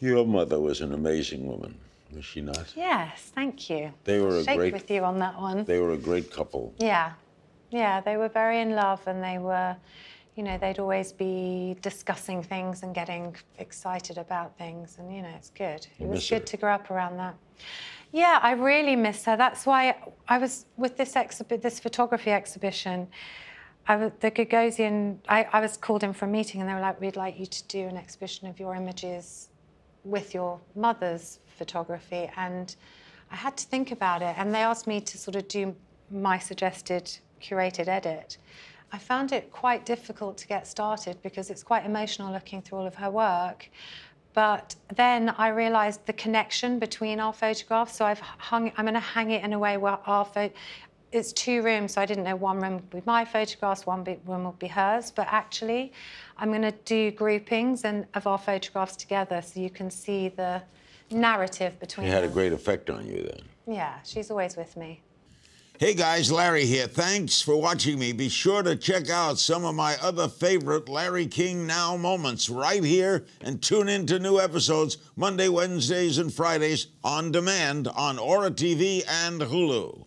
Your mother was an amazing woman, was she not? Yes, thank you. They were a Shake great with you on that one. They were a great couple. Yeah. Yeah, they were very in love and they were you know, they'd always be discussing things and getting excited about things, and you know, it's good. It was good her. to grow up around that. Yeah, I really miss her. That's why I was with this exhibit, this photography exhibition. I was, the Gagosian, I, I was called in for a meeting, and they were like, "We'd like you to do an exhibition of your images with your mother's photography. And I had to think about it. And they asked me to sort of do my suggested curated edit. I found it quite difficult to get started because it's quite emotional looking through all of her work. But then I realised the connection between our photographs. So I've hung, I'm going to hang it in a way where our it's two rooms, so I didn't know one room would be my photographs, one room would be hers. But actually, I'm going to do groupings and of our photographs together, so you can see the narrative between. It had a great effect on you then. Yeah, she's always with me. Hey guys, Larry here. Thanks for watching me. Be sure to check out some of my other favorite Larry King Now moments right here and tune in to new episodes Monday, Wednesdays, and Fridays on demand on Aura TV and Hulu.